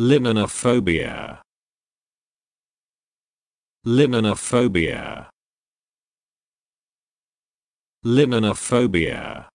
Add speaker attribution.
Speaker 1: Limnophobia.
Speaker 2: Limnophobia. Limnophobia.